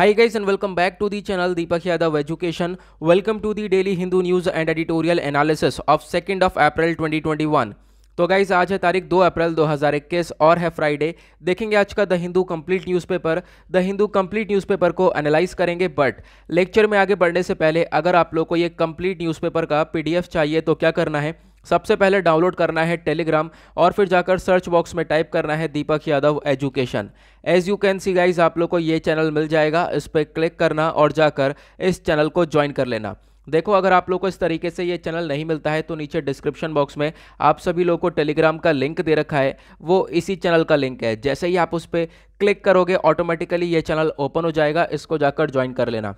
Hi guys and welcome back to the channel Deepak Yadav education welcome to the daily Hindu news and editorial analysis of 2nd of April 2021. तो guys आज है तारीख 2 अप्रैल 2021 और है Friday देखेंगे आज का the Hindu complete newspaper the Hindu complete newspaper को एनालाइज करेंगे बट लेक्चर में आगे बढ़ने से पहले अगर आप लोग को ये कंप्लीट न्यूज़पेपर का पी चाहिए तो क्या करना है सबसे पहले डाउनलोड करना है टेलीग्राम और फिर जाकर सर्च बॉक्स में टाइप करना है Deepak Yadav education as you can see guys आप लोग को ये चैनल मिल जाएगा इस पर क्लिक करना और जाकर इस चैनल को ज्वाइन कर लेना देखो अगर आप लोग को इस तरीके से ये चैनल नहीं मिलता है तो नीचे डिस्क्रिप्शन बॉक्स में आप सभी लोग को टेलीग्राम का लिंक दे रखा है वो इसी चैनल का लिंक है जैसे ही आप उस पर क्लिक करोगे ऑटोमेटिकली ये चैनल ओपन हो जाएगा इसको जाकर ज्वाइन कर लेना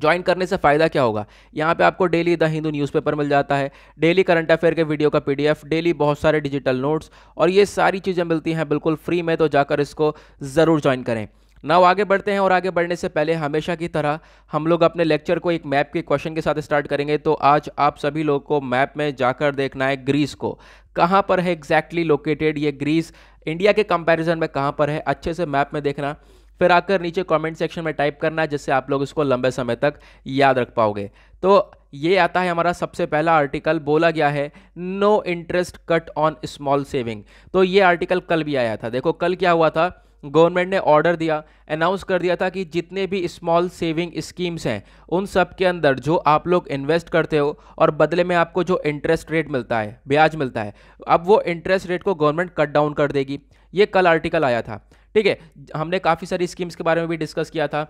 ज्वाइन करने से फ़ायदा क्या होगा यहाँ पे आपको डेली द हिंदू न्यूज़पेपर मिल जाता है डेली करंट अफेयर के वीडियो का पीडीएफ डेली बहुत सारे डिजिटल नोट्स और ये सारी चीज़ें मिलती हैं बिल्कुल फ्री में तो जाकर इसको ज़रूर ज्वाइन करें नाउ आगे बढ़ते हैं और आगे बढ़ने से पहले हमेशा की तरह हम लोग अपने लेक्चर को एक मैप के क्वेश्चन के साथ स्टार्ट करेंगे तो आज आप सभी लोग को मैप में जाकर देखना है ग्रीस को कहाँ पर है एग्जैक्टली लोकेटेड ये ग्रीस इंडिया के कंपैरिजन में कहाँ पर है अच्छे से मैप में देखना फिर आकर नीचे कमेंट सेक्शन में टाइप करना है जिससे आप लोग इसको लंबे समय तक याद रख पाओगे तो ये आता है हमारा सबसे पहला आर्टिकल बोला गया है no interest cut on small saving तो ये आर्टिकल कल भी आया था देखो कल क्या हुआ था गवर्नमेंट ने ऑर्डर दिया अनाउंस कर दिया था कि जितने भी स्मॉल सेविंग स्कीम्स हैं उन सब के अंदर जो आप लोग इन्वेस्ट करते हो और बदले में आपको जो इंटरेस्ट रेट मिलता है ब्याज मिलता है अब वो इंटरेस्ट रेट को गवर्नमेंट कट डाउन कर देगी ये कल आर्टिकल आया था ठीक है हमने काफ़ी सारी स्कीम्स के बारे में भी डिस्कस किया था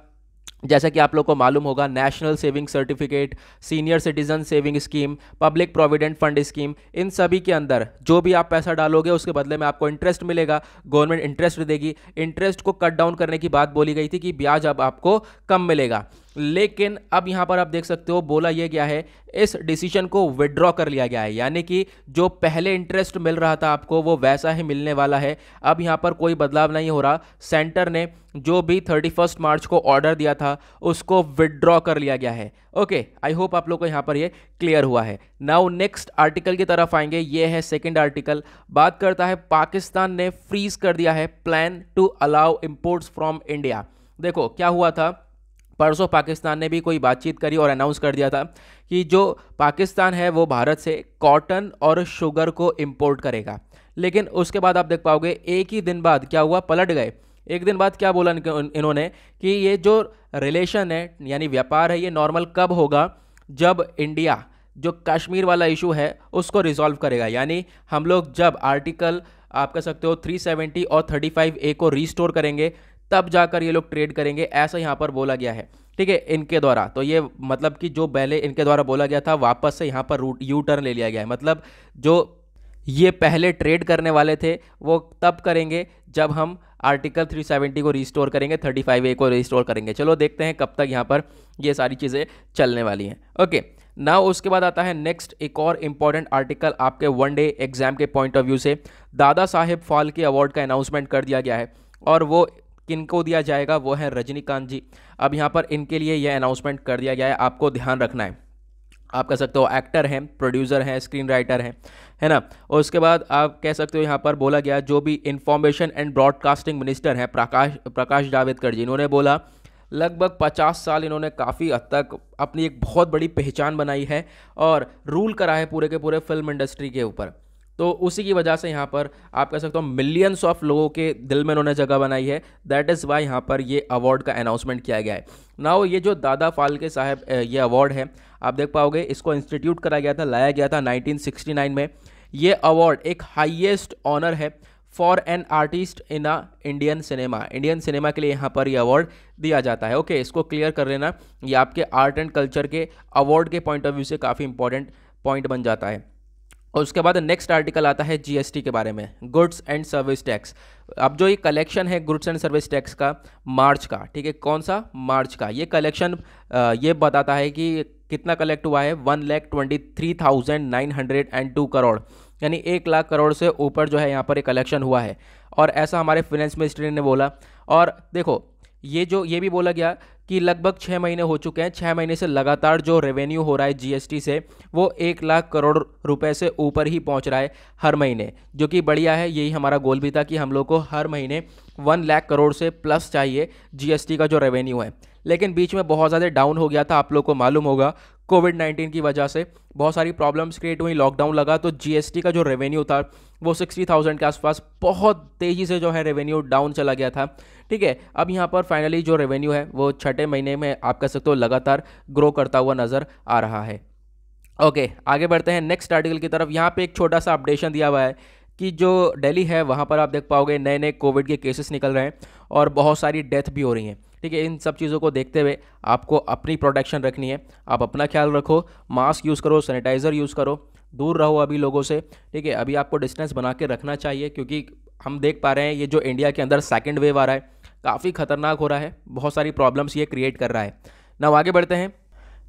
जैसा कि आप लोग को मालूम होगा national saving certificate senior citizen saving scheme public provident fund scheme इन सभी के अंदर जो भी आप पैसा डालोगे उसके बदले में आपको इंटरेस्ट मिलेगा गवर्नमेंट इंटरेस्ट देगी इंटरेस्ट को कट डाउन करने की बात बोली गई थी कि ब्याज अब आपको कम मिलेगा लेकिन अब यहाँ पर आप देख सकते हो बोला यह क्या है इस डिसीजन को विड्रॉ कर लिया गया है यानी कि जो पहले इंटरेस्ट मिल रहा था आपको वो वैसा ही मिलने वाला है अब यहाँ पर कोई बदलाव नहीं हो रहा सेंटर ने जो भी थर्टी फर्स्ट मार्च को ऑर्डर दिया था उसको विड्रॉ कर लिया गया है ओके आई होप आप लोग को यहाँ पर ये क्लियर हुआ है नाउ नेक्स्ट आर्टिकल की तरफ आएंगे ये है सेकेंड आर्टिकल बात करता है पाकिस्तान ने फ्रीज कर दिया है plan to allow imports from India देखो क्या हुआ था परसों पाकिस्तान ने भी कोई बातचीत करी और अनाउंस कर दिया था कि जो पाकिस्तान है वो भारत से कॉटन और शुगर को इम्पोर्ट करेगा लेकिन उसके बाद आप देख पाओगे एक ही दिन बाद क्या हुआ पलट गए एक दिन बाद क्या बोला इन्होंने कि ये जो रिलेशन है यानी व्यापार है ये नॉर्मल कब होगा जब इंडिया जो कश्मीर वाला इशू है उसको रिजॉल्व करेगा यानी हम लोग जब आर्टिकल आप कह सकते हो 370 और 35 ए को रिस्टोर करेंगे तब जाकर ये लोग ट्रेड करेंगे ऐसा यहाँ पर बोला गया है ठीक है इनके द्वारा तो ये मतलब कि जो पहले इनके द्वारा बोला गया था वापस से यहाँ पर रूट यू टर्न ले लिया गया है मतलब जो ये पहले ट्रेड करने वाले थे वो तब करेंगे जब हम आर्टिकल 370 को रिस्टोर करेंगे 35 ए को रिस्टोर करेंगे चलो देखते हैं कब तक यहाँ पर ये सारी चीज़ें चलने वाली हैं ओके ना उसके बाद आता है नेक्स्ट एक और इम्पॉर्टेंट आर्टिकल आपके वन डे एग्जाम के पॉइंट ऑफ व्यू से दादा साहेब के अवार्ड का अनाउंसमेंट कर दिया गया है और वो को दिया जाएगा वो है रजनीकांत जी अब यहाँ पर इनके लिए यह अनाउंसमेंट कर दिया गया है आपको ध्यान रखना है आप कह सकते हो एक्टर हैं प्रोड्यूसर हैं स्क्रीन राइटर हैं है ना और उसके बाद आप कह सकते हो यहाँ पर बोला गया जो भी इंफॉर्मेशन एंड ब्रॉडकास्टिंग मिनिस्टर हैं प्रकाश प्रकाश जावेदकर जी इन्होंने बोला लगभग 50 साल इन्होंने काफ़ी हद तक अपनी एक बहुत बड़ी पहचान बनाई है और रूल करा है पूरे के पूरे फिल्म इंडस्ट्री के ऊपर तो उसी की वजह से यहाँ पर आप कह सकते हो मिलियंस ऑफ लोगों के दिल में उन्होंने जगह बनाई है दैट इज़ वाई यहाँ पर ये अवार्ड का अनाउंसमेंट किया गया है नाउ ये जो दादा फालके साहब ये अवार्ड है आप देख पाओगे इसको इंस्टीट्यूट कराया गया था लाया गया था 1969 में ये अवार्ड एक हाइएस्ट ऑनर है for an artist in a Indian cinema Indian cinema के लिए यहाँ पर ये अवार्ड दिया जाता है ओके इसको क्लियर कर लेना ये आपके आर्ट एंड कल्चर के अवार्ड के पॉइंट ऑफ व्यू से काफ़ी इंपॉर्टेंट पॉइंट बन जाता है और उसके बाद नेक्स्ट आर्टिकल आता है जीएसटी के बारे में गुड्स एंड सर्विस टैक्स अब जो ये कलेक्शन है गुड्स एंड सर्विस टैक्स का मार्च का ठीक है कौन सा मार्च का ये कलेक्शन ये बताता है कि कितना कलेक्ट हुआ है one lakh twenty three thousand nine hundred and two crore यानी एक लाख करोड़ से ऊपर जो है यहाँ पर ये कलेक्शन हुआ है और ऐसा हमारे फिनेंस मिनिस्ट्री ने बोला और देखो ये जो ये भी बोला गया कि लगभग छः महीने हो चुके हैं छः महीने से लगातार जो रेवेन्यू हो रहा है जीएसटी से वो एक लाख करोड़ रुपए से ऊपर ही पहुंच रहा है हर महीने जो कि बढ़िया है यही हमारा गोल भी था कि हम लोग को हर महीने वन लाख करोड़ से प्लस चाहिए जीएसटी का जो रेवेन्यू है लेकिन बीच में बहुत ज़्यादा डाउन हो गया था आप लोग को मालूम होगा कोविड नाइन्टीन की वजह से बहुत सारी प्रॉब्लम्स क्रिएट हुई लॉकडाउन लगा तो जीएसटी का जो रेवेन्यू था वो सिक्सटी थाउजेंड के आसपास बहुत तेज़ी से जो है रेवेन्यू डाउन चला गया था ठीक है अब यहाँ पर फाइनली जो रेवेन्यू है वो छठे महीने में आप कह सकते हो लगातार ग्रो करता हुआ नज़र आ रहा है ओके okay, आगे बढ़ते हैं नेक्स्ट आर्टिकल की तरफ यहाँ पे एक छोटा सा अपडेशन दिया हुआ है कि जो दिल्ली है वहाँ पर आप देख पाओगे नए नए कोविड के केसेस निकल रहे हैं और बहुत सारी डेथ भी हो रही हैं ठीक है इन सब चीज़ों को देखते हुए आपको अपनी प्रोटेक्शन रखनी है आप अपना ख्याल रखो मास्क यूज़ करो सैनिटाइज़र यूज़ करो दूर रहो अभी लोगों से ठीक है अभी आपको डिस्टेंस बना के रखना चाहिए क्योंकि हम देख पा रहे हैं ये जो इंडिया के अंदर सेकेंड वेव आ रहा है काफ़ी खतरनाक हो रहा है बहुत सारी प्रॉब्लम्स ये क्रिएट कर रहा है ना आगे बढ़ते हैं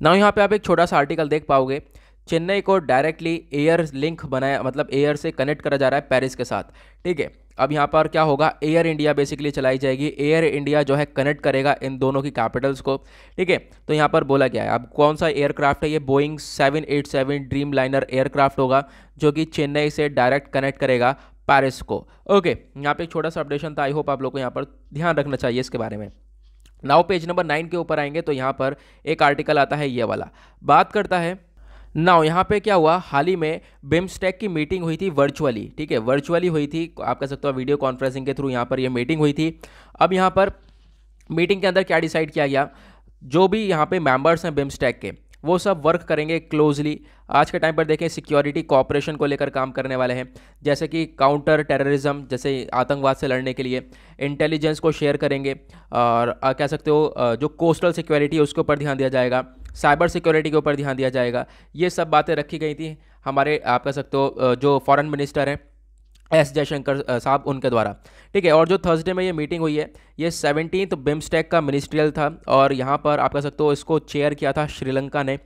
ना यहाँ पर आप एक छोटा सा आर्टिकल देख पाओगे चेन्नई को डायरेक्टली एयर लिंक बनाया मतलब एयर से कनेक्ट करा जा रहा है पेरिस के साथ ठीक है अब यहाँ पर क्या होगा एयर इंडिया बेसिकली चलाई जाएगी एयर इंडिया जो है कनेक्ट करेगा इन दोनों की कैपिटल्स को ठीक है तो यहाँ पर बोला गया है अब कौन सा एयरक्राफ्ट है ये बोइंग 787 ड्रीम लाइनर एयरक्राफ्ट होगा जो कि चेन्नई से डायरेक्ट कनेक्ट करेगा पेरिस को ओके यहाँ पे एक छोटा सा अपडेशन था आई होप आप लोग को यहाँ पर ध्यान रखना चाहिए इसके बारे में नाउ पेज नंबर नाइन के ऊपर आएंगे तो यहाँ पर एक आर्टिकल आता है ये वाला बात करता है नाउ यहाँ पे क्या हुआ हाल ही में बिम्स्टेक की मीटिंग हुई थी वर्चुअली ठीक है वर्चुअली हुई थी आप कह सकते हो वीडियो कॉन्फ्रेंसिंग के थ्रू यहाँ पर ये यह मीटिंग हुई थी अब यहाँ पर मीटिंग के अंदर क्या डिसाइड किया गया जो भी यहाँ पे मेंबर्स हैं बिम्स्टेक के वो सब वर्क करेंगे क्लोजली आज के टाइम पर देखें सिक्योरिटी कॉपरेशन को लेकर काम करने वाले हैं जैसे कि काउंटर टेररिज्म जैसे आतंकवाद से लड़ने के लिए इंटेलिजेंस को शेयर करेंगे और कह सकते हो जो कोस्टल सिक्योरिटी है उसके ऊपर ध्यान दिया जाएगा साइबर सिक्योरिटी के ऊपर ध्यान दिया जाएगा ये सब बातें रखी गई थी हमारे आप कह सकते हो जो फॉरेन मिनिस्टर हैं एस जयशंकर साहब उनके द्वारा ठीक है और जो थर्सडे में ये मीटिंग हुई है ये सेवनटीन बिम्स्टेक का मिनिस्ट्रियल था और यहाँ पर आप कह सकते हो इसको चेयर किया था श्रीलंका ने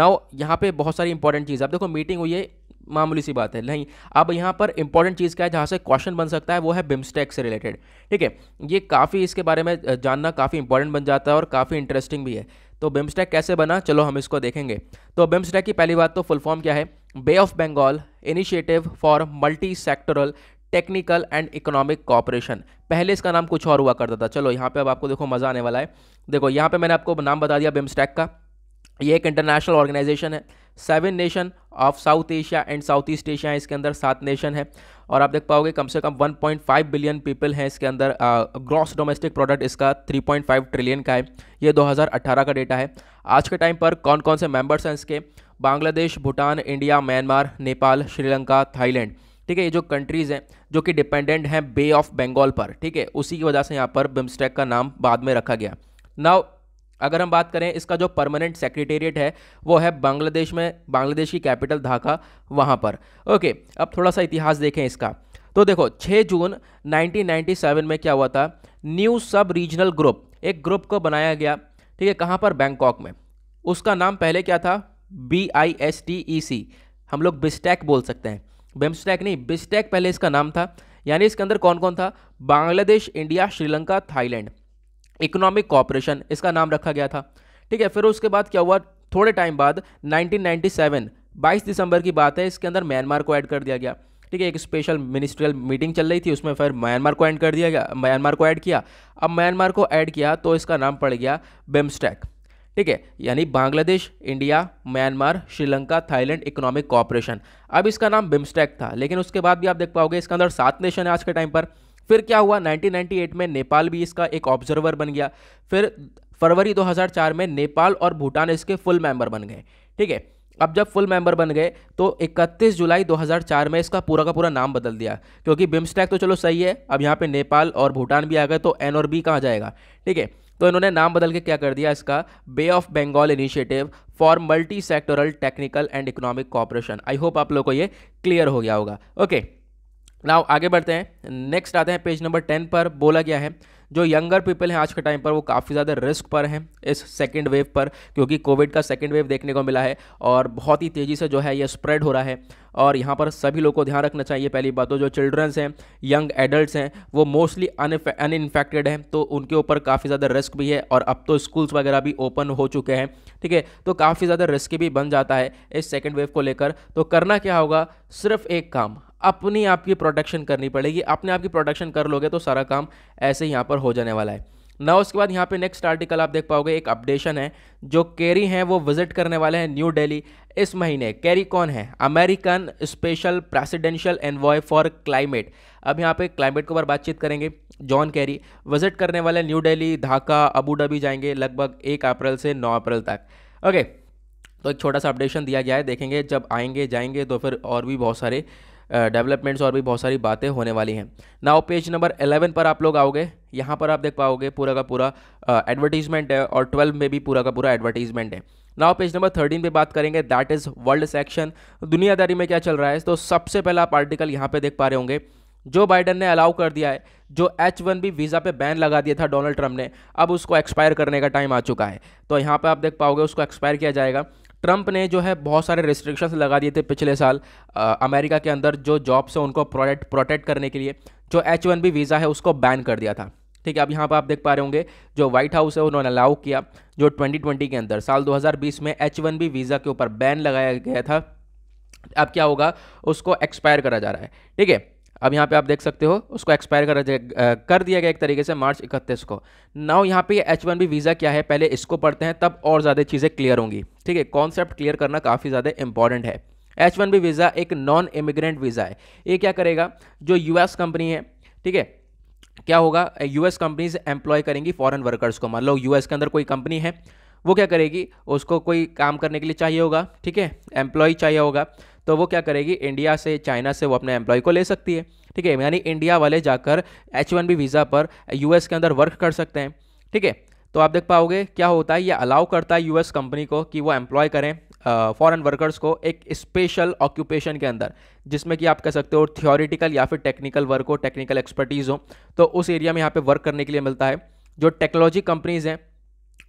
नाउ यहाँ पे बहुत सारी इंपॉर्टेंट चीज़ अब देखो मीटिंग हुई है मामूली सी बात है नहीं अब यहाँ पर इंपॉर्टेंट चीज़ क्या है जहाँ से क्वेश्चन बन सकता है वो है बिम्स्टेक से रिलेटेड ठीक है ये काफ़ी इसके बारे में जानना काफ़ी इंपॉर्टेंट बन जाता है और काफ़ी इंटरेस्टिंग भी है तो बेम्स्टेक कैसे बना चलो हम इसको देखेंगे तो बिम्स्टेक की पहली बात तो फुल फॉर्म क्या है bay of Bengal initiative for multi sectoral technical and economic cooperation पहले इसका नाम कुछ और हुआ करता था चलो यहाँ पे अब आपको देखो मज़ा आने वाला है देखो यहाँ पे मैंने आपको नाम बता दिया बिम्स्टेक का ये एक इंटरनेशनल ऑर्गेनाइजेशन है seven nation of south Asia and south east Asia इसके अंदर सात नेशन है और आप देख पाओगे कम से कम 1.5 बिलियन पीपल हैं इसके अंदर ग्रॉस डोमेस्टिक प्रोडक्ट इसका 3.5 ट्रिलियन का है ये 2018 का डेटा है आज के टाइम पर कौन कौन से मेंबर्स हैं इसके Bangladesh Bhutan India Myanmar Nepal Sri Lanka Thailand ठीक है ये जो कंट्रीज़ हैं जो कि डिपेंडेंट हैं बे ऑफ बंगाल पर ठीक है उसी की वजह से यहाँ पर बिम्स्टेक का नाम बाद में रखा गया नाउ अगर हम बात करें इसका जो परमानेंट सेक्रेटेरिएट है वो है बांग्लादेश में बांग्लादेश की कैपिटल ढाका वहाँ पर ओके अब थोड़ा सा इतिहास देखें इसका तो देखो 6 जून 1997 में क्या हुआ था न्यू सब रीजनल ग्रुप एक ग्रुप को बनाया गया ठीक है कहाँ पर बैंकॉक में उसका नाम पहले क्या था B I S T E C हम लोग बिस्टैक बोल सकते हैं बेम्स्टैक नहीं बिस्टैक पहले इसका नाम था यानी इसके अंदर कौन कौन था Bangladesh India Sri Lanka Thailand economic cooperation इसका नाम रखा गया था ठीक है फिर उसके बाद क्या हुआ थोड़े टाइम बाद 1997 22 दिसंबर की बात है इसके अंदर म्यांमार को ऐड कर दिया गया ठीक है एक स्पेशल मिनिस्ट्रियल मीटिंग चल रही थी उसमें फिर म्यांमार को ऐड कर दिया गया म्यांमार को ऐड किया अब म्यांमार को ऐड किया तो इसका नाम पड़ गया बेमस्टैक ठीक है यानी Bangladesh India Myanmar Sri Lanka Thailand economic cooperation अब इसका नाम बिम्स्टेक था लेकिन उसके बाद भी आप देख पाओगे इसका अंदर सात नेशन है आज के टाइम पर फिर क्या हुआ 1998 में नेपाल भी इसका एक ऑब्जर्वर बन गया फिर फरवरी 2004 में नेपाल और भूटान इसके फुल मेंबर बन गए ठीक है अब जब फुल मेंबर बन गए तो 31 जुलाई 2004 में इसका पूरा का पूरा नाम बदल दिया क्योंकि बिम्स्टैक तो चलो सही है अब यहाँ पे नेपाल और भूटान भी आ गए तो एन और बी कहाँ जाएगा ठीक है तो इन्होंने नाम बदल के क्या कर दिया इसका bay of Bengal initiative for multi sectoral technical and economic cooperation I hope आप लोग को ये क्लियर हो गया होगा ओके okay. नाउ आगे बढ़ते हैं नेक्स्ट आते हैं पेज नंबर टेन पर बोला गया है जो यंगर पीपल हैं आज के टाइम पर वो काफ़ी ज़्यादा रिस्क पर हैं इस सेकेंड वेव पर क्योंकि कोविड का सेकेंड वेव देखने को मिला है और बहुत ही तेज़ी से जो है ये स्प्रेड हो रहा है और यहाँ पर सभी लोग को ध्यान रखना चाहिए पहली बात तो जो चिल्ड्रंस हैं यंग एडल्ट्स हैं वो मोस्टली अन इन्फेक्टेड हैं तो उनके ऊपर काफ़ी ज़्यादा रिस्क भी है और अब तो स्कूल्स वगैरह भी ओपन हो चुके हैं ठीक है तो काफ़ी ज़्यादा रिस्क भी बन जाता है इस सेकेंड वेव को लेकर तो करना क्या होगा सिर्फ एक काम अपनी आपकी प्रोडक्शन करनी पड़ेगी अपने आप की प्रोडक्शन कर लोगे तो सारा काम ऐसे यहाँ पर हो जाने वाला है ना उसके बाद यहाँ पे नेक्स्ट आर्टिकल आप देख पाओगे एक अपडेशन है जो कैरी हैं वो विजिट करने वाले हैं न्यू दिल्ली इस महीने कैरी कौन है American special presidential envoy for climate अब यहाँ पे क्लाइमेट के ऊपर बातचीत करेंगे जॉन कैरी विजिट करने वाले new Delhi Dhaka Abu Dhabi जाएंगे लगभग एक अप्रैल से नौ अप्रैल तक ओके तो एक छोटा सा अपडेशन दिया गया है देखेंगे जब आएंगे जाएंगे तो फिर और भी बहुत सारे डेवलपमेंट्स और भी बहुत सारी बातें होने वाली हैं नाउ पेज नंबर 11 पर आप लोग आओगे यहाँ पर आप देख पाओगे पूरा का पूरा एडवर्टीजमेंट है और 12 में भी पूरा का पूरा एडवर्टीजमेंट है नाउ पेज नंबर थर्टीन पे बात करेंगे दैट इज़ वर्ल्ड सेक्शन दुनियादारी में क्या चल रहा है तो सबसे पहला आप आर्टिकल यहाँ पर देख पा रहे होंगे जो बाइडन ने अलाउ कर दिया है जो एच वन बी वीज़ा पे बैन लगा दिया था डोनाल्ड ट्रंप ने अब उसको एक्सपायर करने का टाइम आ चुका है तो यहाँ पे आप देख पाओगे उसको एक्सपायर किया जाएगा ट्रंप ने जो है बहुत सारे रिस्ट्रिक्शंस लगा दिए थे पिछले साल आ, अमेरिका के अंदर जो जॉब्स हैं उनको प्रोटेक्ट प्रोटेक्ट करने के लिए जो एच वन बी वीज़ा है उसको बैन कर दिया था ठीक है अब यहाँ पर आप देख पा रहे होंगे जो व्हाइट हाउस है उन्होंने अलाउ किया जो 2020 के अंदर साल 2020 में एच वन बी वीज़ा के ऊपर बैन लगाया गया था अब क्या होगा उसको एक्सपायर करा जा रहा है ठीक है अब यहाँ पे आप देख सकते हो उसको एक्सपायर कर कर दिया गया एक तरीके से मार्च इकतीस को नाउ यहाँ पे एच वन बी वीज़ा क्या है पहले इसको पढ़ते हैं तब और ज़्यादा चीज़ें क्लियर होंगी ठीक है कॉन्सेप्ट क्लियर करना काफ़ी ज़्यादा इंपॉर्टेंट है एच वन बी वीज़ा एक नॉन इमिग्रेंट वीज़ा है ये क्या करेगा जो यूएस कंपनी है ठीक है क्या होगा यू एस कंपनीज एम्प्लॉय करेंगी फॉरन वर्कर्स को मान लो यू के अंदर कोई कंपनी है वो क्या करेगी उसको कोई काम करने के लिए चाहिए होगा ठीक है एम्प्लॉय चाहिए होगा तो वो क्या करेगी इंडिया से चाइना से वो अपने एम्प्लॉय को ले सकती है ठीक है यानी इंडिया वाले जाकर एच वन बी वीज़ा पर एस के अंदर वर्क कर सकते हैं ठीक है तो आप देख पाओगे क्या होता है ये अलाउ करता है यूएस कंपनी को कि वो एम्प्लॉय करें फॉरेन वर्कर्स को एक स्पेशल ऑक्यूपेशन के अंदर जिसमें कि आप कह सकते हो थियोरिटिकल या फिर टेक्निकल वर्क हो टेक्निकल एक्सपर्टीज़ हो तो उस एरिया में यहाँ पे वर्क करने के लिए मिलता है जो टेक्नोलॉजी कंपनीज़ हैं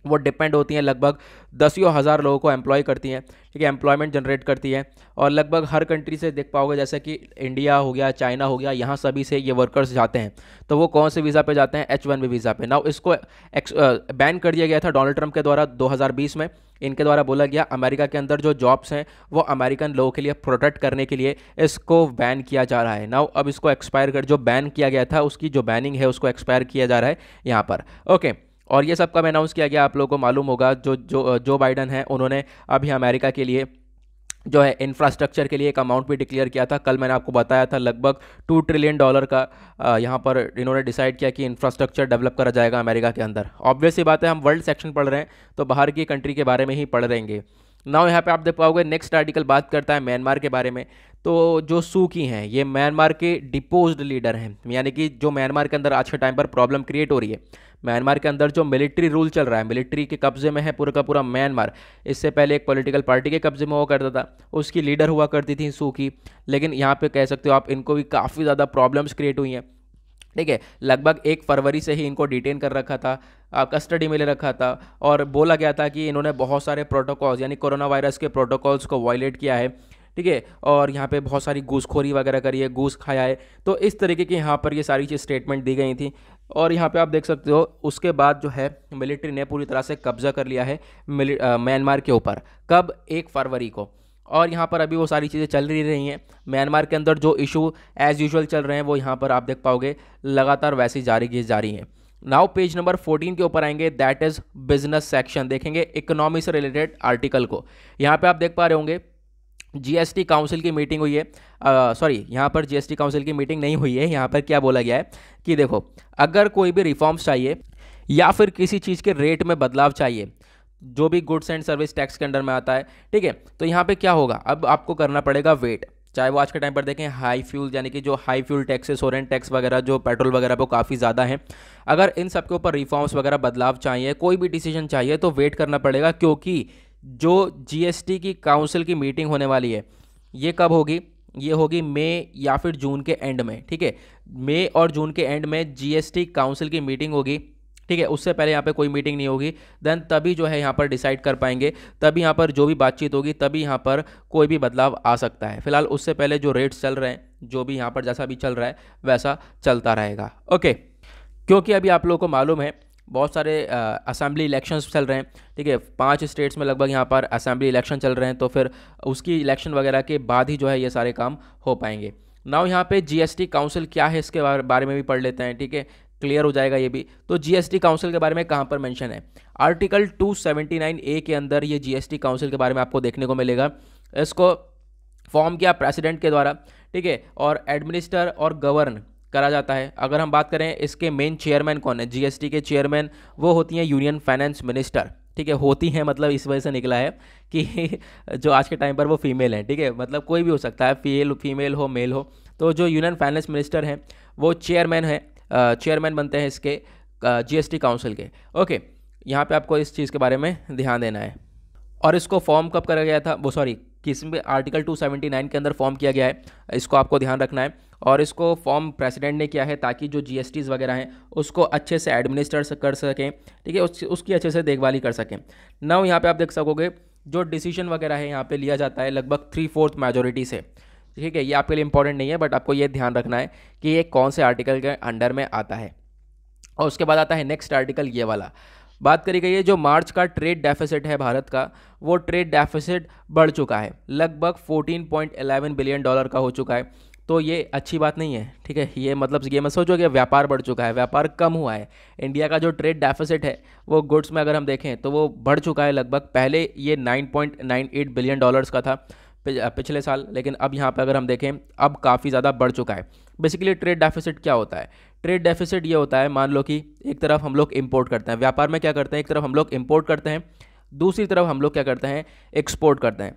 वो डिपेंड होती हैं लगभग दसियों हज़ार लोगों को एम्प्लॉय करती हैं ठीक है एम्प्लॉयमेंट जनरेट करती हैं और लगभग हर कंट्री से देख पाओगे जैसे कि इंडिया हो गया चाइना हो गया यहाँ सभी से ये वर्कर्स जाते हैं तो वो कौन से वीज़ा पे जाते हैं एच वन बी वीज़ा पे नाउ इसको बैन कर दिया गया था डोनाल्ड ट्रंप के द्वारा दो में इनके द्वारा बोला गया अमेरिका के अंदर जो जॉब्स हैं वो अमेरिकन लोगों के लिए प्रोटेक्ट करने के लिए इसको बैन किया जा रहा है नाउ अब इसको एक्सपायर कर जो बैन किया गया था उसकी जो बैनिंग है उसको एक्सपायर किया जा रहा है यहाँ पर ओके okay. और ये सब कब अनाउंस किया गया आप लोगों को मालूम होगा जो जो जो बाइडन है उन्होंने अभी अमेरिका के लिए जो है इंफ्रास्ट्रक्चर के लिए एक अमाउंट भी डिक्लेयर किया था कल मैंने आपको बताया था लगभग टू ट्रिलियन डॉलर का यहाँ पर इन्होंने डिसाइड किया कि इंफ्रास्ट्रक्चर डेवलप करा जाएगा अमेरिका के अंदर ऑब्वियस ही बात है हम वर्ल्ड सेक्शन पढ़ रहे हैं तो बाहर की कंट्री के बारे में ही पढ़ रहेंगे नाउ यहाँ पे आप देख पाओगे नेक्स्ट आर्टिकल बात करता है म्यांमार के बारे में तो जो सू की हैं ये म्यांमार के डिपोज्ड लीडर हैं यानी कि जो म्यांमार के अंदर आज के टाइम पर प्रॉब्लम क्रिएट हो रही है म्यांमार के अंदर जो मिलिट्री रूल चल रहा है मिलिट्री के कब्जे में है पूरा का पूरा म्यांमार इससे पहले एक पॉलिटिकल पार्टी के कब्जे में हुआ करता था उसकी लीडर हुआ करती थी सू की लेकिन यहाँ पर कह सकते हो आप इनको भी काफ़ी ज़्यादा प्रॉब्लम्स क्रिएट हुई हैं ठीक है लगभग एक फरवरी से ही इनको डिटेन कर रखा था कस्टडी में ले रखा था और बोला गया था कि इन्होंने बहुत सारे प्रोटोकॉल्स यानी कोरोना वायरस के प्रोटोकॉल्स को वायलेट किया है ठीक है और यहाँ पे बहुत सारी घूसखोरी वगैरह करी है घूस खाया है तो इस तरीके की यहाँ पर ये सारी चीज़ स्टेटमेंट दी गई थी और यहाँ पे आप देख सकते हो उसके बाद जो है मिलिट्री ने पूरी तरह से कब्जा कर लिया है म्यांमार के ऊपर कब एक फरवरी को और यहाँ पर अभी वो सारी चीज़ें चल रही रही हैं म्यांमार के अंदर जो इशू एज़ यूजल चल रहे हैं वो यहाँ पर आप देख पाओगे लगातार वैसे जारी की जा रही हैं नाउ पेज नंबर 14 के ऊपर आएंगे दैट इज़ बिजनेस सेक्शन देखेंगे इकोनॉमी से रिलेटेड आर्टिकल को यहाँ पे आप देख पा रहे होंगे जीएसटी काउंसिल की मीटिंग हुई है सॉरी यहाँ पर जीएसटी काउंसिल की मीटिंग नहीं हुई है यहाँ पर क्या बोला गया है कि देखो अगर कोई भी रिफॉर्म्स चाहिए या फिर किसी चीज़ के रेट में बदलाव चाहिए जो भी गुड्स एंड सर्विस टैक्स के अंडर में आता है ठीक है तो यहाँ पे क्या होगा अब आपको करना पड़ेगा वेट चाहे वो आज के टाइम पर देखें हाई फ्यूल यानी कि जो हाई फ्यूल टैक्सेस हो रहे हैं टैक्स वगैरह जो पेट्रोल वगैरह पे काफ़ी ज़्यादा हैं अगर इन सब के ऊपर रिफॉर्म्स वगैरह बदलाव चाहिए कोई भी डिसीजन चाहिए तो वेट करना पड़ेगा क्योंकि जो जीएसटी की काउंसिल की मीटिंग होने वाली है ये कब होगी ये होगी मई या फिर जून के एंड में ठीक है मई और जून के एंड में जीएसटी काउंसिल की मीटिंग होगी ठीक है उससे पहले यहाँ पे कोई मीटिंग नहीं होगी देन तभी जो है यहाँ पर डिसाइड कर पाएंगे तभी यहाँ पर जो भी बातचीत होगी तभी यहाँ पर कोई भी बदलाव आ सकता है फिलहाल उससे पहले जो रेट्स चल रहे हैं जो भी यहाँ पर जैसा भी चल रहा है वैसा चलता रहेगा ओके क्योंकि अभी आप लोगों को मालूम है बहुत सारे असेंबली इलेक्शंस चल रहे हैं ठीक है पांच स्टेट्स में लगभग यहाँ पर असेंबली इलेक्शन चल रहे हैं तो फिर उसकी इलेक्शन वगैरह के बाद ही जो है ये सारे काम हो पाएंगे नाउ यहाँ पे जीएसटी काउंसिल क्या है इसके बारे में भी पढ़ लेते हैं ठीक है क्लियर हो जाएगा ये भी तो जीएसटी काउंसिल के बारे में कहाँ पर मेंशन है आर्टिकल 279 ए के अंदर ये जीएसटी काउंसिल के बारे में आपको देखने को मिलेगा इसको फॉर्म किया प्रेसिडेंट के द्वारा ठीक है और एडमिनिस्टर और गवर्न करा जाता है अगर हम बात करें इसके मेन चेयरमैन कौन है जीएसटी के चेयरमैन वो होती हैं यूनियन फाइनेंस मिनिस्टर ठीक है होती हैं मतलब इस वजह से निकला है कि जो आज के टाइम पर वो फीमेल हैं ठीक है मतलब कोई भी हो सकता है फील फीमेल हो मेल हो तो जो यूनियन फाइनेंस मिनिस्टर हैं वो चेयरमैन है चेयरमैन बनते हैं इसके जी काउंसिल के ओके यहाँ पर आपको इस चीज़ के बारे में ध्यान देना है और इसको फॉर्म कब करा गया था वो सॉरी किस में आर्टिकल 279 के अंदर फॉर्म किया गया है इसको आपको ध्यान रखना है और इसको फॉर्म प्रेसिडेंट ने किया है ताकि जो जी वगैरह हैं उसको अच्छे से एडमिनिस्टर कर सकें ठीक है उस, उसकी अच्छे से देखभाली कर सकें नाउ यहाँ पर आप देख सकोगे जो डिसीजन वगैरह है यहाँ पर लिया जाता है लगभग थ्री फोर्थ मेजोरिटी से ठीक है ये आपके लिए इंपॉर्टेंट नहीं है बट आपको ये ध्यान रखना है कि ये कौन से आर्टिकल के अंडर में आता है और उसके बाद आता है नेक्स्ट आर्टिकल ये वाला बात करी गई है जो मार्च का ट्रेड डेफिसिट है भारत का वो ट्रेड डेफिसिट बढ़ चुका है लगभग 14.11 बिलियन डॉलर का हो चुका है तो ये अच्छी बात नहीं है ठीक है ये मतलब ये मत सोचो कि व्यापार बढ़ चुका है व्यापार कम हुआ है इंडिया का जो ट्रेड डेफिसिट है वो गुड्स में अगर हम देखें तो वो बढ़ चुका है लगभग पहले ये 9.98 बिलियन डॉलर्स का था पिछले साल लेकिन अब यहाँ पर अगर हम देखें अब काफ़ी ज़्यादा बढ़ चुका है बेसिकली ट्रेड डेफिसिट क्या होता है ट्रेड डेफिसिट ये होता है मान लो कि एक तरफ हम लोग इम्पोर्ट करते हैं व्यापार में क्या करते हैं एक तरफ हम लोग इम्पोर्ट करते हैं दूसरी तरफ हम लोग क्या करते हैं एक्सपोर्ट करते हैं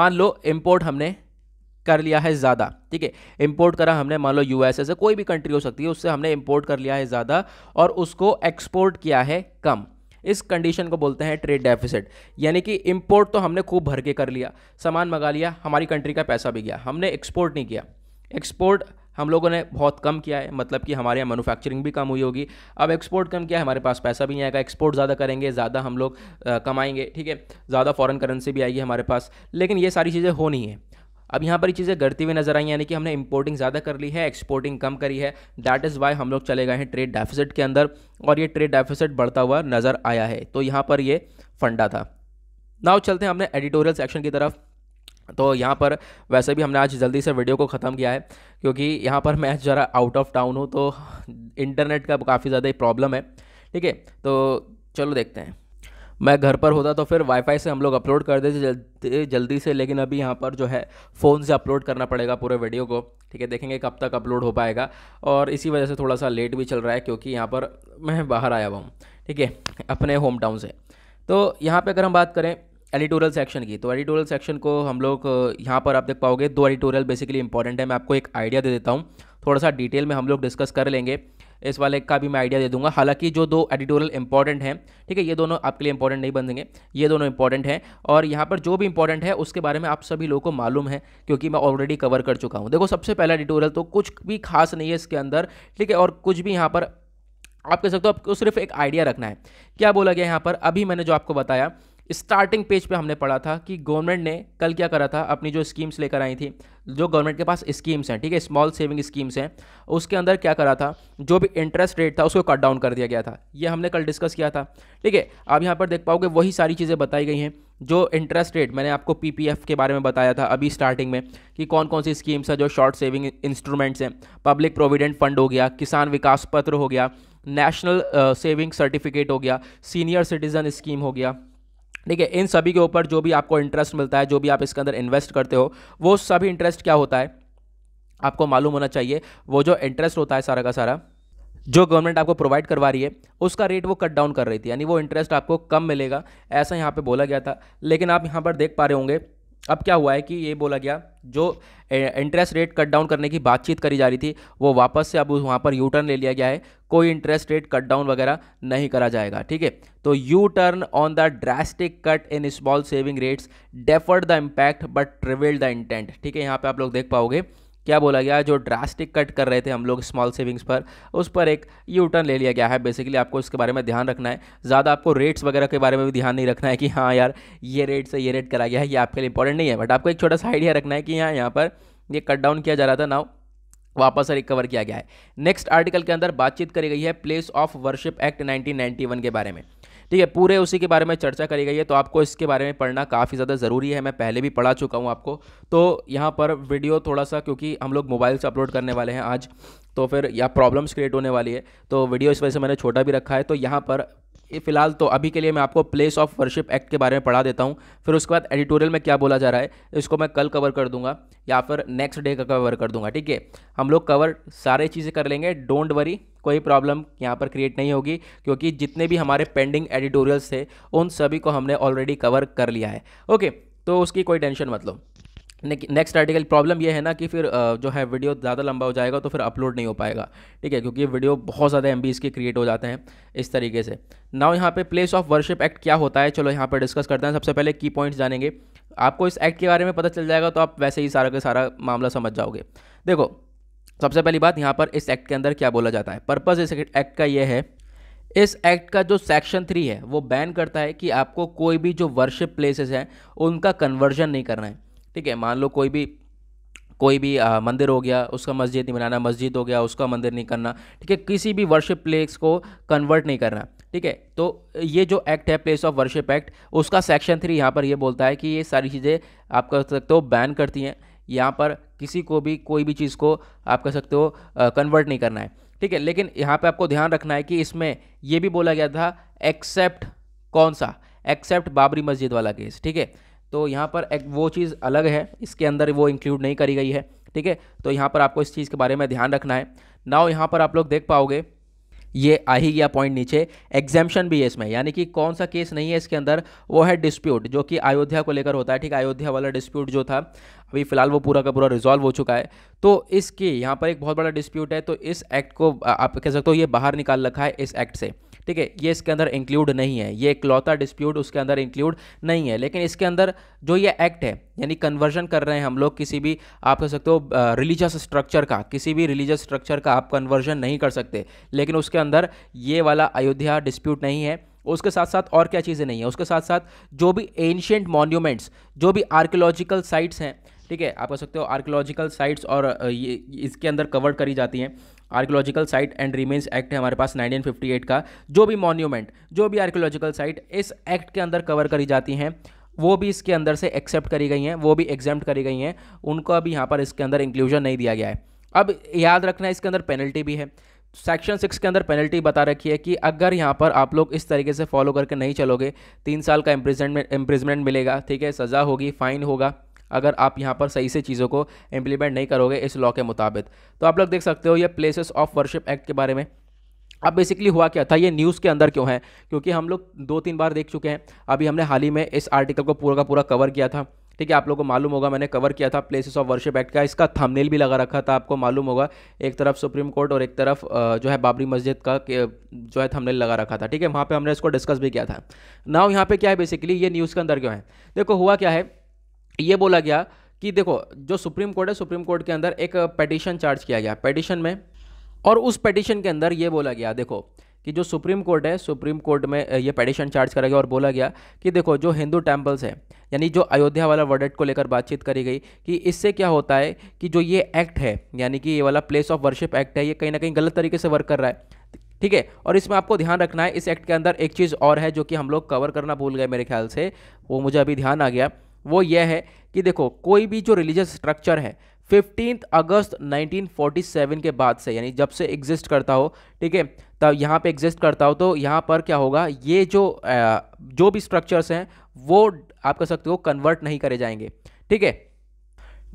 मान लो इम्पोर्ट हमने कर लिया है ज़्यादा ठीक है इम्पोर्ट करा हमने मान लो यूएसए से कोई भी कंट्री हो सकती है उससे हमने इम्पोर्ट कर लिया है ज़्यादा और उसको एक्सपोर्ट किया है कम इस कंडीशन को बोलते हैं ट्रेड डेफिसिट यानी कि इम्पोर्ट तो हमने खूब भर के कर लिया सामान मंगा लिया हमारी कंट्री का पैसा भी गया हमने एक्सपोर्ट नहीं किया एक्सपोर्ट हम लोगों ने बहुत कम किया है मतलब कि हमारे यहाँ मैनुफैक्चरिंग भी कम हुई होगी अब एक्सपोर्ट कम किया है हमारे पास पैसा भी नहीं आएगा एक्सपोर्ट ज़्यादा करेंगे ज़्यादा हम लोग कमाएंगे ठीक है ज़्यादा फॉरेन करेंसी भी आएगी हमारे पास लेकिन ये सारी चीज़ें हो नहीं है अब यहाँ पर ये चीज़ें गढ़ती हुई नजर आई यानी कि हमने इंपोर्टिंग ज़्यादा कर ली है एक्सपोर्टिंग कम करी है दैट इज़ वाई हम लोग चले गए हैं ट्रेड डेफिसिट के अंदर और ये ट्रेड डेफिसिट बढ़ता हुआ नज़र आया है तो यहाँ पर ये फंडा था नाव चलते हैं हमने एडिटोरियल सेक्शन की तरफ तो यहाँ पर वैसे भी हमने आज जल्दी से वीडियो को ख़त्म किया है क्योंकि यहाँ पर मैं ज़रा आउट ऑफ टाउन हूँ तो इंटरनेट का काफ़ी ज़्यादा प्रॉब्लम है ठीक है तो चलो देखते हैं मैं घर पर होता तो फिर वाईफाई से हम लोग अपलोड कर देते जल्दी जल्दी से लेकिन अभी यहाँ पर जो है फ़ोन से अपलोड करना पड़ेगा पूरे वीडियो को ठीक है देखेंगे कब तक अपलोड हो पाएगा और इसी वजह से थोड़ा सा लेट भी चल रहा है क्योंकि यहाँ पर मैं बाहर आया हुआ हूँ ठीक है अपने होम टाउन से तो यहाँ पर अगर हम बात करें एडिटोरियल सेक्शन की तो एडिटोरियल सेक्शन को हम लोग यहाँ पर आप देख पाओगे दो एडिटोरियल बेसिकली इंपॉर्टेंट है मैं आपको एक आइडिया दे देता हूँ थोड़ा सा डिटेल में हम लोग डिस्कस कर लेंगे इस वाले का भी मैं आइडिया दे दूंगा हालांकि जो दो एडिटोरियल इंपॉर्टेंट हैं ठीक है ये दोनों आपके लिए इंपॉर्टेंट नहीं बनेंगे ये दोनों इंपॉर्टेंट हैं और यहाँ पर जो भी इंपॉर्टेंट है उसके बारे में आप सभी लोगों को मालूम है क्योंकि मैं ऑलरेडी कवर कर चुका हूँ देखो सबसे पहला एडिटोरियल तो कुछ भी खास नहीं है इसके अंदर ठीक है और कुछ भी यहाँ पर आप कह सकते हो आपको सिर्फ एक आइडिया रखना है क्या बोला गया यहाँ पर अभी मैंने जो आपको बताया स्टार्टिंग पेज पे हमने पढ़ा था कि गवर्नमेंट ने कल क्या करा था अपनी जो स्कीम्स लेकर आई थी जो गवर्नमेंट के पास स्कीम्स हैं ठीक है स्मॉल सेविंग स्कीम्स हैं उसके अंदर क्या करा था जो भी इंटरेस्ट रेट था उसको कट डाउन कर दिया गया था ये हमने कल डिस्कस किया था ठीक है आप यहाँ पर देख पाओगे वही सारी चीज़ें बताई गई हैं जो इंटरेस्ट रेट मैंने आपको पी के बारे में बताया था अभी स्टार्टिंग में कि कौन कौन सी स्कीम्स हैं जो शॉर्ट सेविंग इंस्ट्रूमेंट्स हैं पब्लिक प्रोविडेंट फंड हो गया किसान विकास पत्र हो गया नेशनल सेविंग सर्टिफिकेट हो गया सीनियर सिटीज़न स्कीम हो गया ठीक है इन सभी के ऊपर जो भी आपको इंटरेस्ट मिलता है जो भी आप इसके अंदर इन्वेस्ट करते हो वो सभी इंटरेस्ट क्या होता है आपको मालूम होना चाहिए वो जो इंटरेस्ट होता है सारा का सारा जो गवर्नमेंट आपको प्रोवाइड करवा रही है उसका रेट वो कट डाउन कर रही थी यानी वो इंटरेस्ट आपको कम मिलेगा ऐसा यहाँ पे बोला गया था लेकिन आप यहाँ पर देख पा रहे होंगे अब क्या हुआ है कि ये बोला गया जो इंटरेस्ट रेट कट डाउन करने की बातचीत करी जा रही थी वो वापस से अब वहाँ पर यू टर्न ले लिया गया है कोई इंटरेस्ट रेट कट डाउन वगैरह नहीं करा जाएगा ठीक है तो U turn on the drastic cut in small saving rates deferred the impact but trivialled the intent ठीक है यहाँ पे आप लोग देख पाओगे क्या बोला गया जो ड्रास्टिक कट कर रहे थे हम लोग स्मॉल सेविंग्स पर उस पर एक यू टर्न ले लिया गया है बेसिकली आपको इसके बारे में ध्यान रखना है ज़्यादा आपको रेट्स वगैरह के बारे में भी ध्यान नहीं रखना है कि हाँ यार ये रेट से ये रेट करा गया है ये आपके लिए इंपॉर्टेंट नहीं है बट आपको एक छोटा सा आइडिया रखना है कि यहाँ यहाँ पर ये कट डाउन किया जा रहा था नाउ वापस रिकवर किया गया है नेक्स्ट आर्टिकल के अंदर बातचीत करी गई है प्लेस ऑफ वर्शिप एक्ट 1991 के बारे में ठीक है पूरे उसी के बारे में चर्चा करी गई है तो आपको इसके बारे में पढ़ना काफ़ी ज़्यादा ज़रूरी है मैं पहले भी पढ़ा चुका हूँ आपको तो यहाँ पर वीडियो थोड़ा सा क्योंकि हम लोग मोबाइल से अपलोड करने वाले हैं आज तो फिर या प्रॉब्लम्स क्रिएट होने वाली है तो वीडियो इस वजह से मैंने छोटा भी रखा है तो यहाँ पर फिलहाल तो अभी के लिए मैं आपको प्लेस ऑफ वर्शिप एक्ट के बारे में पढ़ा देता हूँ फिर उसके बाद एडिटोरियल में क्या बोला जा रहा है इसको मैं कल कवर कर दूंगा या फिर नेक्स्ट डे का कवर कर दूंगा ठीक है हम लोग कवर सारे चीज़ें कर लेंगे डोंट वरी कोई प्रॉब्लम यहाँ पर क्रिएट नहीं होगी क्योंकि जितने भी हमारे पेंडिंग एडिटोरियल्स थे उन सभी को हमने ऑलरेडी कवर कर लिया है ओके तो उसकी कोई टेंशन मत लो नेक्स्ट आर्टिकल प्रॉब्लम ये है ना कि फिर जो है वीडियो ज़्यादा लंबा हो जाएगा तो फिर अपलोड नहीं हो पाएगा ठीक है क्योंकि ये वीडियो बहुत ज़्यादा एम के क्रिएट हो जाते हैं इस तरीके से नाउ यहाँ पे प्लेस ऑफ वर्शिप एक्ट क्या होता है चलो यहाँ पर डिस्कस करते हैं सबसे पहले की पॉइंट्स जानेंगे आपको इस एक्ट के बारे में पता चल जाएगा तो आप वैसे ही सारा का सारा मामला समझ जाओगे देखो सबसे पहली बात यहाँ पर इस एक्ट के अंदर क्या बोला जाता है पर्पज़ इस एक्ट का ये है इस एक्ट का जो सेक्शन थ्री है वो बैन करता है कि आपको कोई भी जो वर्शिप प्लेसेस हैं उनका कन्वर्जन नहीं करना है ठीक है मान लो कोई भी कोई भी आ, मंदिर हो गया उसका मस्जिद नहीं बनाना मस्जिद हो गया उसका मंदिर नहीं करना ठीक है किसी भी वर्शिप प्लेस को कन्वर्ट नहीं करना ठीक है तो ये जो एक्ट है प्लेस ऑफ वर्शिप एक्ट उसका सेक्शन थ्री यहाँ पर ये बोलता है कि ये सारी चीज़ें आप कर सकते हो बैन करती हैं यहाँ पर किसी को भी कोई भी चीज़ को आप कर सकते हो कन्वर्ट नहीं करना है ठीक है लेकिन यहाँ पर आपको ध्यान रखना है कि इसमें यह भी बोला गया था एक्सेप्ट कौन सा एक्सेप्ट बाबरी मस्जिद वाला केस ठीक है तो यहाँ पर एक वो चीज़ अलग है इसके अंदर वो इंक्लूड नहीं करी गई है ठीक है तो यहाँ पर आपको इस चीज़ के बारे में ध्यान रखना है नाव यहाँ पर आप लोग देख पाओगे ये आ ही गया पॉइंट नीचे एग्जामेशन भी है इसमें यानी कि कौन सा केस नहीं है इसके अंदर वो है डिस्प्यूट जो कि अयोध्या को लेकर होता है ठीक अयोध्या वाला डिस्प्यूट जो था अभी फिलहाल वो पूरा का पूरा रिजॉल्व हो चुका है तो इसकी यहाँ पर एक बहुत बड़ा डिस्प्यूट है तो इस एक्ट को आप कह सकते हो ये बाहर निकाल रखा है इस एक्ट से ठीक है ये इसके अंदर इंक्लूड नहीं है ये इकलौता डिस्प्यूट उसके अंदर इंक्लूड नहीं है लेकिन इसके अंदर जो ये एक्ट है यानी कन्वर्जन कर रहे हैं हम लोग किसी भी आप कह सकते हो रिलीजियस स्ट्रक्चर का किसी भी रिलीजियस स्ट्रक्चर का आप कन्वर्जन नहीं कर सकते लेकिन उसके अंदर ये वाला अयोध्या डिस्प्यूट नहीं है उसके साथ साथ और क्या चीज़ें नहीं है उसके साथ साथ जो भी एंशियंट मॉन्यूमेंट्स जो भी आर्कियोलॉजिकल साइट्स हैं ठीक है आप कह सकते हो आर्कियोलॉजिकल साइट्स और ये इसके अंदर कवर करी जाती हैं archaeological site and remains act है हमारे पास 1958 का जो भी मॉन्यूमेंट जो भी आर्कोलॉजिकल साइट इस एक्ट के अंदर कवर करी जाती हैं वो भी इसके अंदर से एक्सेप्ट करी गई हैं वो भी एग्जाम्प्ट करी गई हैं उनको अभी यहाँ पर इसके अंदर इंक्लूजन नहीं दिया गया है अब याद रखना है इसके अंदर पेनल्टी भी है सेक्शन सिक्स के अंदर पेनल्टी बता रखी है कि अगर यहाँ पर आप लोग इस तरीके से फॉलो करके नहीं चलोगे तीन साल का इम्प्रिजमेंट इम्प्रिजमेंट मिलेगा ठीक है सज़ा होगी फाइन होगा अगर आप यहाँ पर सही से चीज़ों को इम्प्लीमेंट नहीं करोगे इस लॉ के मुताबिक तो आप लोग देख सकते हो ये प्लेसेस ऑफ वर्शिप एक्ट के बारे में अब बेसिकली हुआ क्या था ये न्यूज़ के अंदर क्यों है क्योंकि हम लोग दो तीन बार देख चुके हैं अभी हमने हाल ही में इस आर्टिकल को पूरा का पूरा कवर किया था ठीक है आप लोगों को मालूम होगा मैंने कवर किया था प्लेसेस ऑफ वर्शिप एक्ट का इसका थंबनेल भी लगा रखा था आपको मालूम होगा एक तरफ सुप्रीम कोर्ट और एक तरफ जो है बाबरी मस्जिद का जो है थंबनेल लगा रखा था ठीक है वहाँ पे हमने इसको डिस्कस भी किया था नाउ यहाँ पे क्या है बेसिकली ये न्यूज़ के अंदर क्यों है देखो हुआ क्या है ये बोला गया कि देखो जो सुप्रीम कोर्ट है सुप्रीम कोर्ट के अंदर एक पटिशन चार्ज किया गया पटिशन में और उस पटिशन के अंदर ये बोला गया देखो कि जो सुप्रीम कोर्ट है सुप्रीम कोर्ट में ये पटिशन चार्ज करा गया और बोला गया कि देखो जो हिंदू टेम्पल्स हैं यानी जो अयोध्या वाला वर्डेट को लेकर बातचीत करी गई कि इससे क्या होता है कि जो ये एक्ट है यानी कि ये वाला प्लेस ऑफ वर्शिप एक्ट है ये कहीं ना कहीं गलत तरीके से वर्क कर रहा है ठीक है और इसमें आपको ध्यान रखना है इस एक्ट के अंदर एक चीज़ और है जो कि हम लोग कवर करना भूल गए मेरे ख्याल से वो मुझे अभी ध्यान आ गया वो यह है कि देखो कोई भी जो रिलीजियस स्ट्रक्चर है फिफ्टीन अगस्त 1947 के बाद से यानी जब से एग्जिस्ट करता हो ठीक है तब यहाँ पे एग्जिस्ट करता हो तो यहाँ पर क्या होगा ये जो जो भी स्ट्रक्चर्स हैं वो आप कह सकते हो कन्वर्ट नहीं करे जाएंगे ठीक है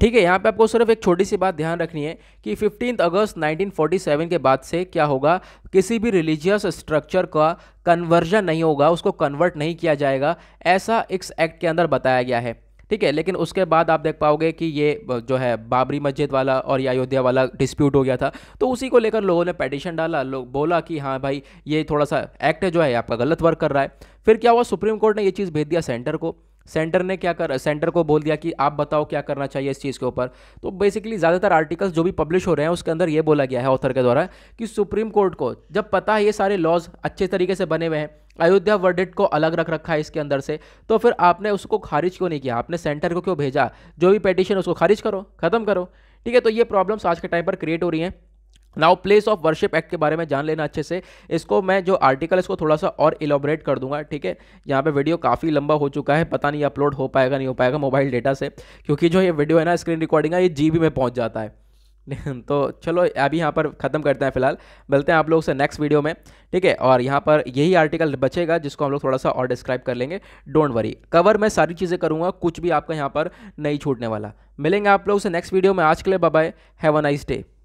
ठीक है यहाँ पे आपको सिर्फ एक छोटी सी बात ध्यान रखनी है कि फिफ्टीन अगस्त 1947 के बाद से क्या होगा किसी भी रिलीजियस स्ट्रक्चर का कन्वर्जन नहीं होगा उसको कन्वर्ट नहीं किया जाएगा ऐसा इस एक्ट के अंदर बताया गया है ठीक है लेकिन उसके बाद आप देख पाओगे कि ये जो है बाबरी मस्जिद वाला और ये अयोध्या वाला डिस्प्यूट हो गया था तो उसी को लेकर लोगों ने पटिशन डाला लोग बोला कि हाँ भाई ये थोड़ा सा एक्ट जो है आपका गलत वर्क कर रहा है फिर क्या हुआ सुप्रीम कोर्ट ने ये चीज़ भेज दिया सेंटर को सेंटर ने क्या कर सेंटर को बोल दिया कि आप बताओ क्या करना चाहिए इस चीज़ के ऊपर तो बेसिकली ज़्यादातर आर्टिकल्स जो भी पब्लिश हो रहे हैं उसके अंदर ये बोला गया है ऑथर के द्वारा कि सुप्रीम कोर्ट को जब पता है ये सारे लॉज अच्छे तरीके से बने हुए हैं अयोध्या वर्डिट को अलग रख रखा है इसके अंदर से तो फिर आपने उसको खारिज क्यों नहीं किया आपने सेंटर को क्यों भेजा जो भी पटिशन उसको खारिज करो ख़त्म करो ठीक है तो ये प्रॉब्लम्स आज के टाइम पर क्रिएट हो रही हैं now place of worship act के बारे में जान लेना अच्छे से इसको मैं जो आर्टिकल इसको थोड़ा सा और इलाबरेट कर दूंगा ठीक है यहाँ पे वीडियो काफ़ी लंबा हो चुका है पता नहीं अपलोड हो पाएगा नहीं हो पाएगा मोबाइल डेटा से क्योंकि जो ये वीडियो है ना स्क्रीन रिकॉर्डिंग है ये जी में पहुँच जाता है तो चलो अभी यहाँ पर ख़त्म करते हैं फिलहाल मिलते हैं आप लोग से नेक्स्ट वीडियो में ठीक है और यहाँ पर यही आर्टिकल बचेगा जिसको हम लोग थोड़ा सा और डिस्क्राइब कर लेंगे डोंट वरी कवर मैं सारी चीज़ें करूँगा कुछ भी आपका यहाँ पर नहीं छूटने वाला मिलेंगे आप लोग से नेक्स्ट वीडियो में आज के लिए bye have a nice day